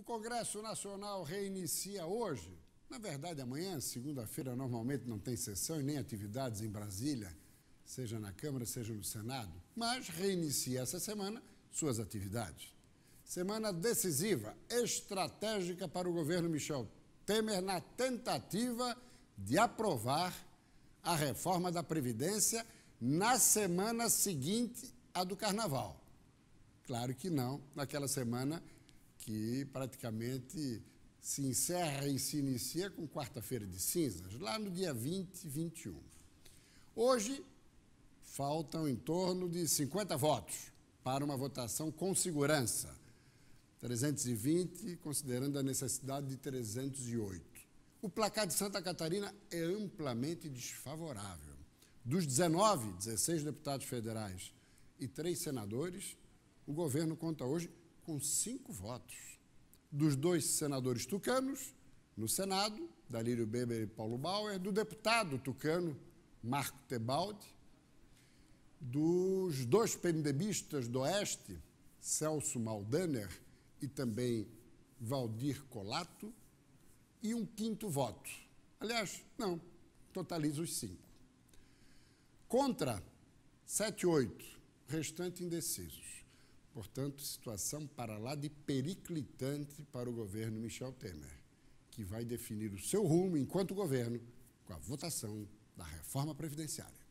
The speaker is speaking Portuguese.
O Congresso Nacional reinicia hoje. Na verdade, amanhã, segunda-feira, normalmente não tem sessão e nem atividades em Brasília, seja na Câmara, seja no Senado. Mas reinicia essa semana suas atividades. Semana decisiva, estratégica para o governo Michel Temer na tentativa de aprovar a reforma da Previdência na semana seguinte à do Carnaval. Claro que não, naquela semana que praticamente se encerra e se inicia com quarta-feira de cinzas, lá no dia 20 e 21. Hoje, faltam em torno de 50 votos para uma votação com segurança. 320, considerando a necessidade de 308. O placar de Santa Catarina é amplamente desfavorável. Dos 19, 16 deputados federais e três senadores, o governo conta hoje com cinco votos dos dois senadores tucanos no Senado, Dalírio Beber e Paulo Bauer, do deputado tucano Marco Tebaldi, dos dois pendebistas do Oeste, Celso Maldaner e também Valdir Colato, e um quinto voto. Aliás, não, totaliza os cinco. Contra, sete oito restante indecisos. Portanto, situação para lá de periclitante para o governo Michel Temer, que vai definir o seu rumo enquanto governo com a votação da reforma previdenciária.